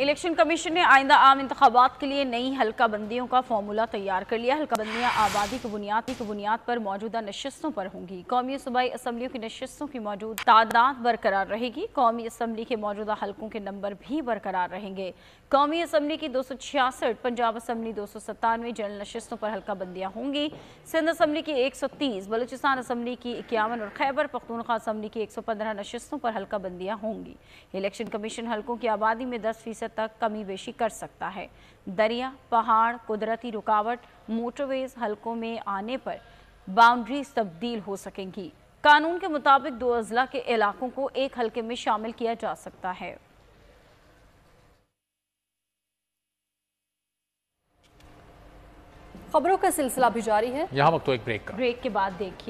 election commission ने आइंदा आम इंतबात के लिए नई हल्का बंदियों का फार्मूला तैयार कर लिया हल्का बंदियाँ आबादी की बुनियादी की बुनियाद पर मौजूदा नशस्तों पर होंगी कौमी सूबाई असम्बलियों की नशस्तों की मौजूद तादाद बरकरार रहेगी कौमी असम्बली के मौजूदा हल्कों के नंबर भी बरकरार रहेंगे कौमी असम्बली की दो सौ छियासठ पंजाब असम्बली दो सौ सत्तानवे जनरल नशस्तों पर हल्का बंदियाँ होंगी सिंध असम्बली की एक सौ तीस बलूचिस्तान असम्बली की इक्यावन और खैबर पख्तूनखा असम्बली की एक सौ पंद्रह नशस्तों पर हल्का बंदियाँ होंगी इलेक्शन कमीशन हल्कों की आबादी में दस फीसद फीसद तक कमी बेशी कर सकता है दरिया पहाड़ कुदरती रुकावट मोटरवेज हलकों में आने पर बाउंड्री तब्दील हो सकेंगी कानून के मुताबिक दो अजला के इलाकों को एक हलके में शामिल किया जा सकता है खबरों का सिलसिला भी जारी है यहाँ वक्त तो एक ब्रेक का ब्रेक के बाद देखिए